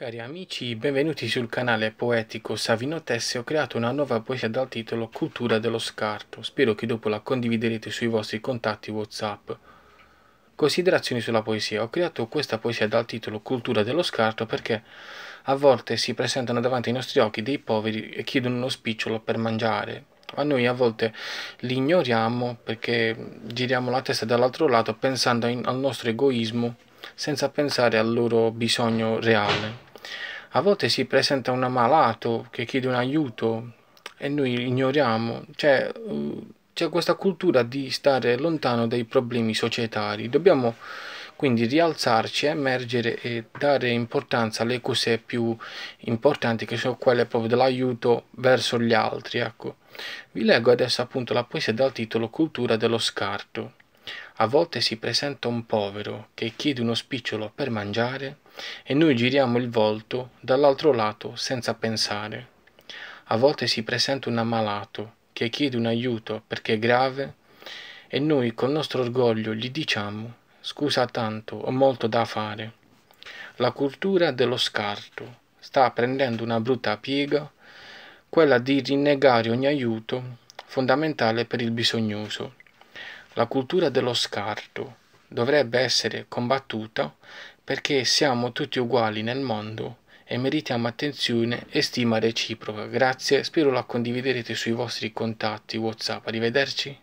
Cari amici, benvenuti sul canale poetico Savino Tessi, ho creato una nuova poesia dal titolo Cultura dello scarto, spero che dopo la condividerete sui vostri contatti Whatsapp. Considerazioni sulla poesia, ho creato questa poesia dal titolo Cultura dello scarto perché a volte si presentano davanti ai nostri occhi dei poveri e chiedono uno spicciolo per mangiare, ma noi a volte li ignoriamo perché giriamo la testa dall'altro lato pensando al nostro egoismo senza pensare al loro bisogno reale a volte si presenta un ammalato che chiede un aiuto e noi ignoriamo, cioè eh, c'è questa cultura di stare lontano dai problemi societari. Dobbiamo quindi rialzarci, emergere e dare importanza alle cose più importanti che sono quelle proprio dell'aiuto verso gli altri. Ecco. Vi leggo adesso appunto la poesia dal titolo Cultura dello scarto. A volte si presenta un povero che chiede uno spicciolo per mangiare e noi giriamo il volto dall'altro lato senza pensare. A volte si presenta un ammalato che chiede un aiuto perché è grave e noi col nostro orgoglio gli diciamo scusa tanto, ho molto da fare. La cultura dello scarto sta prendendo una brutta piega, quella di rinnegare ogni aiuto fondamentale per il bisognoso. La cultura dello scarto dovrebbe essere combattuta perché siamo tutti uguali nel mondo e meritiamo attenzione e stima reciproca. Grazie, spero la condividerete sui vostri contatti WhatsApp. Arrivederci.